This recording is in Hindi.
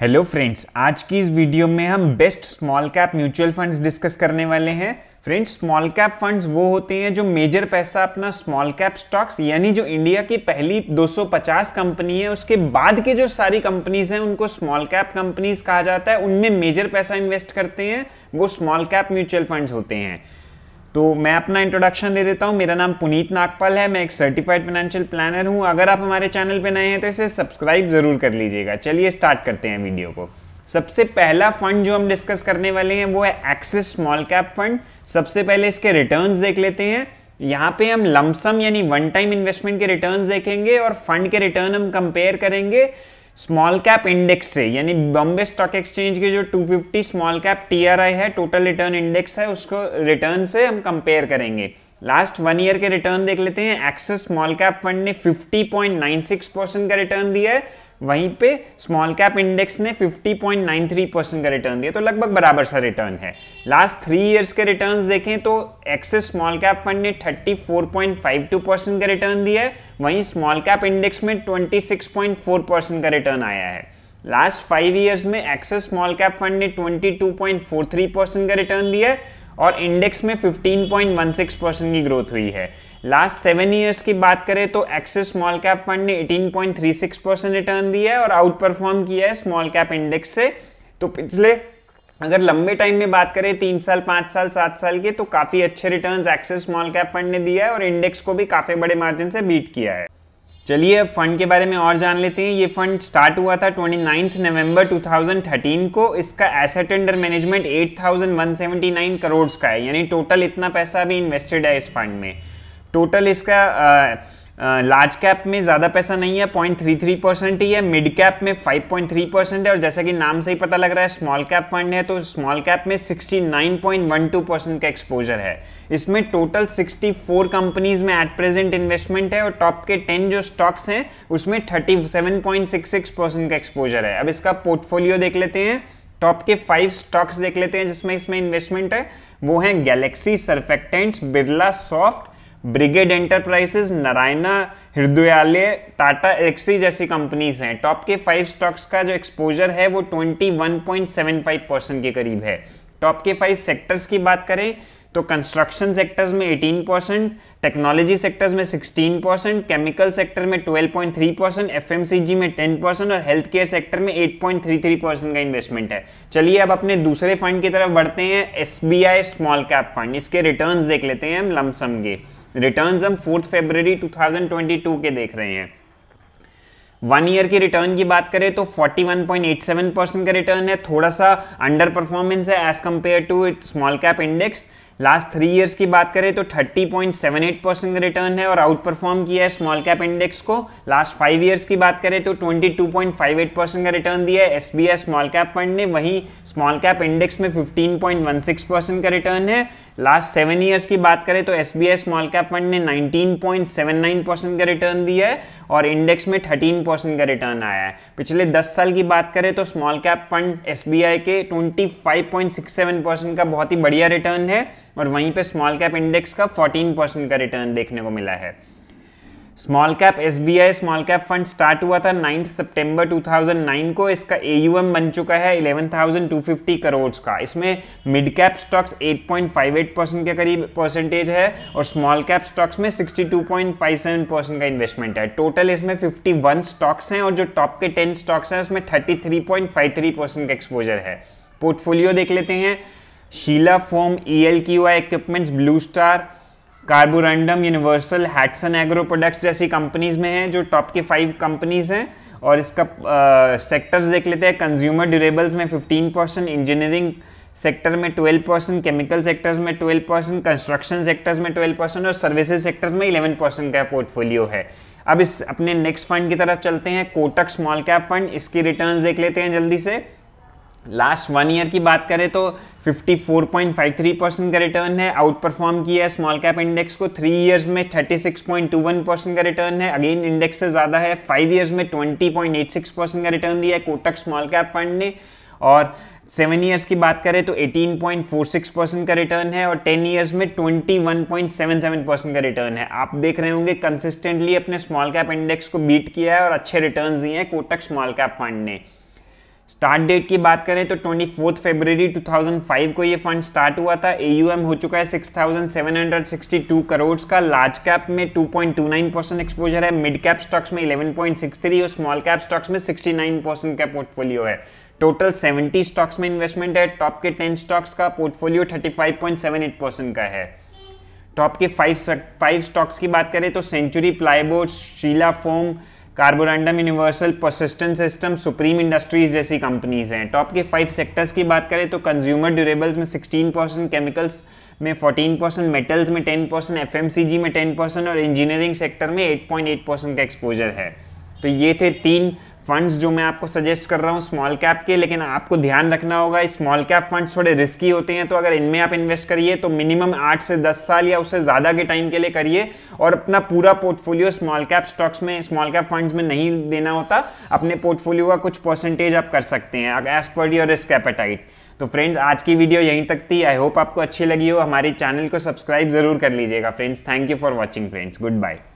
हेलो फ्रेंड्स आज की इस वीडियो में हम best small cap mutual funds discuss करने वाले हैं फ्रेंड्स स्मॉल कैप फंड्स वो होते हैं जो मेजर पैसा अपना स्मॉल कैप स्टॉक्स यानी जो इंडिया की पहली 250 कंपनी है उसके बाद के जो सारी कंपनीज हैं उनको स्मॉल कैप कंपनीज कहा जाता है उनमें मेजर पैसा इन्वेस्ट करते हैं वो स्मॉल कैप म्यूचुअल फंड्स होते हैं तो मैं अपना इंट्रोडक्शन दे देता हूँ मेरा नाम पुनीत नागपाल है मैं एक सर्टिफाइड फाइनेंशियल प्लानर हूँ अगर आप हमारे चैनल पर नए हैं तो इसे सब्सक्राइब ज़रूर कर लीजिएगा चलिए स्टार्ट करते हैं वीडियो को सबसे पहला फंड जो हम डिस्कस करने वाले हैं वो है एक्सिस स्मॉल कैप फंड सबसे पहले इसके रिटर्न देख लेते हैं यहाँ पे हम लमसम यानी वन टाइम इन्वेस्टमेंट के रिटर्न देखेंगे और फंड के रिटर्न हम कंपेयर करेंगे स्मॉल कैप इंडेक्स से यानी बॉम्बे स्टॉक एक्सचेंज के जो 250 स्मॉल कैप टीआरआई है टोटल रिटर्न इंडेक्स है उसको रिटर्न से हम कंपेयर करेंगे लास्ट वन ईयर के रिटर्न देख लेते हैं एक्सेस स्मॉल कैप फंड ने 50.96 परसेंट का रिटर्न दिया है वहीं पे स्मॉल कैप इंडेक्स ने 50.93 परसेंट का रिटर्न दिया तो लगभग बराबर सा रिटर्न है लास्ट थ्री इयर्स के रिटर्न्स देखें तो एक्सेस स्मॉल कैप फंड ने 34.52 परसेंट का रिटर्न दिया है वहीं स्मॉल कैप इंडेक्स में 26.4 परसेंट का रिटर्न आया है लास्ट फाइव ईयर्स में एक्सेस स्मॉल कैप फंड ने ट्वेंटी का रिटर्न दिया है और इंडेक्स में 15.16 परसेंट की ग्रोथ हुई है लास्ट सेवन ईयर्स की बात करें तो एक्सिस स्मॉल कैप फंड ने 18.36 परसेंट रिटर्न दिया है और आउट परफॉर्म किया है स्मॉल कैप इंडेक्स से तो पिछले अगर लंबे टाइम में बात करें तीन साल पाँच साल सात साल के तो काफ़ी अच्छे returns Axis small cap fund ने दिया है और इंडेक्स को भी काफ़ी बड़े मार्जिन से बीट किया है चलिए अब फंड के बारे में और जान लेते हैं ये फंड स्टार्ट हुआ था ट्वेंटी नाइन्थ नवम्बर 2013 को इसका एसेट अंडर मैनेजमेंट 8,179 करोड़ का है यानी टोटल इतना पैसा भी इन्वेस्टेड है इस फंड में टोटल इसका आ, लार्ज कैप में ज़्यादा पैसा नहीं है पॉइंट थ्री थ्री परसेंट ही है मिड कैप में फाइव पॉइंट थ्री परसेंट है और जैसा कि नाम से ही पता लग रहा है स्मॉल कैप फंड है तो स्मॉल कैप में sixty nine point one two percent का एक्सपोजर है इसमें टोटल सिक्सटी फोर कंपनीज में एट प्रेजेंट इन्वेस्टमेंट है और टॉप के टेन जो स्टॉक्स हैं उसमें thirty seven point six percent का एक्सपोजर है अब इसका पोर्टफोलियो देख लेते हैं टॉप के फाइव स्टॉक्स देख लेते हैं जिसमें इसमें इन्वेस्टमेंट है वो है Galaxy Surfactants Birlasoft Brigade Enterprises Narayana Hrudayalaya Tata Elxsi जैसी कंपनीज हैं टॉप के फाइव स्टॉक्स का जो एक्सपोजर है वो 21.75 परसेंट के करीब है टॉप के फाइव सेक्टर्स की बात करें तो कंस्ट्रक्शन सेक्टर्स में 18 परसेंट टेक्नोलॉजी सेक्टर्स में 16 परसेंट केमिकल सेक्टर में 12.3 परसेंट एफ में 10 परसेंट और हेल्थ केयर सेक्टर में 8.33 परसेंट का इन्वेस्टमेंट है चलिए अब अपने दूसरे फंड की तरफ बढ़ते हैं एस स्मॉल कैप फंड इसके रिटर्न देख लेते हैं हम लमसम के रिटर्न हम फोर्थ ट्वेंटी 2022 के देख रहे हैं वन ईयर की रिटर्न की बात करें तो 41.87 परसेंट का रिटर्न है थोड़ा सा अंडर परफॉर्मेंस है as compare to it small cap index last three years की बात करें तो 30.78 परसेंट रिटर्न है और आउट परफॉर्म किया है स्मॉल कैप इंडेक्स को लास्ट फाइव ईयर्स की बात करें तो 22.58 परसेंट का रिटर्न दिया है S B I small cap fund ने वहीं स्मॉल कैप इंडेक्स में 15.16 परसेंट का रिटर्न है लास्ट सेवन ईयर्स की बात करें तो S B I small cap fund ने 19.79 परसेंट का रिटर्न दिया है और इंडेक्स में 13 परसेंट का रिटर्न आया है पिछले 10 साल की बात करें तो small cap fund S B I के 25.67 परसेंट का बहुत ही बढ़िया रिटर्न है और वहीं पे स्मॉल कैप इंडेक्स का 14 परसेंट का रिटर्न देखने को मिला है स्मॉल कैप एस स्मॉल कैप फंड स्टार्ट हुआ था नाइन्थ सितंबर 2009 को इसका ए बन चुका है 11,250 करोड़ का इसमें मिड कैप स्टॉक्स 8.58 परसेंट के करीब परसेंटेज है और स्मॉल कैप स्टॉक्स में 62.57 परसेंट का इन्वेस्टमेंट है टोटल इसमें 51 स्टॉक्स हैं और जो टॉप के 10 स्टॉक्स हैं उसमें 33.53 परसेंट का एक्सपोजर है पोर्टफोलियो देख लेते हैं Sheela foam E L G I equipments Blue Star Carborundum Universal Hatsun Agro Products जैसी कंपनीज में हैं जो टॉप की फाइव कंपनीज हैं और इसका सेक्टर्स देख लेते हैं कंज्यूमर ड्यूरेबल्स में 15 परसेंट इंजीनियरिंग सेक्टर में 12 परसेंट केमिकल सेक्टर्स में 12 परसेंट कंस्ट्रक्शन सेक्टर्स में 12 परसेंट और सर्विसेज सेक्टर्स में 11 परसेंट का पोर्टफोलियो है अब इस अपने नेक्स्ट फंड की तरफ चलते हैं कोटक स्मॉल कैप फंड इसकी रिटर्न्स देख लेते हैं जल्दी से लास्ट वन ईयर की बात करें तो 54.53 परसेंट का रिटर्न है आउट परफॉर्म किया है स्मॉल कैप इंडेक्स को थ्री इयर्स में 36.21 परसेंट का रिटर्न है अगेन इंडेक्स से ज़्यादा है फाइव इयर्स में 20.86 परसेंट का रिटर्न दिया है कोटक स्मॉल कैप फंड ने और सेवन ईयर्स की बात करें तो 18.46 परसेंट का रिटर्न है और टेन ईयर्स में 21.77 परसेंट का रिटर्न है आप देख रहे होंगे कंसिस्टेंटली अपने स्मॉल कैप इंडेक्स को बीट किया है और अच्छे रिटर्न दिए हैं कोटक स्मॉल कैप फंड ने स्टार्ट डेट की बात करें तो twenty fourth February two thousand five को ये फंड स्टार्ट हुआ था ए हो चुका है six thousand seven hundred sixty two crore का लार्ज कैप में two point two nine percent exposure है मिड कैप स्टॉक्स में इलेवन पॉइंट सिक्स थ्री और स्मॉल कैप स्टॉक्स में सिक्सटी नाइन परसेंट का पोर्टफोलियो है टोटल 70 स्टॉक्स में इन्वेस्टमेंट है टॉप के 10 स्टॉक्स का पोर्टफोलियो 35.78 परसेंट का है टॉप के फाइव फाइव स्टॉक्स की बात करें तो Century Plyboard Sheela foam Carborundum Universal Persistent system Supreme Industries जैसी कंपनीज हैं टॉप के फाइव सेक्टर्स की बात करें तो कंज्यूमर ड्यूरेबल्स में 16 परसेंट केमिकल्स में 14 परसेंट मेटल्स में 10 परसेंट एफ में 10 परसेंट और इंजीनियरिंग सेक्टर में 8.8 परसेंट का एक्सपोजर है तो ये थे तीन फंड्स जो मैं आपको सजेस्ट कर रहा हूँ स्मॉल कैप के लेकिन आपको ध्यान रखना होगा स्मॉल कैप फंड्स थोड़े रिस्की होते हैं तो अगर इनमें आप इन्वेस्ट करिए तो मिनिमम आठ से दस साल या उससे ज़्यादा के टाइम के लिए करिए और अपना पूरा पोर्टफोलियो स्मॉल कैप स्टॉक्स में स्मॉल कैप फंड्स में नहीं देना होता अपने पोर्टफोलियो का कुछ परसेंटेज आप कर सकते हैं as per your risk appetite तो फ्रेंड्स आज की वीडियो यहीं तक थी आई होप आपको अच्छी लगी हो हमारे चैनल को सब्सक्राइब जरूर कर लीजिएगा friends thank you for watching friends good bye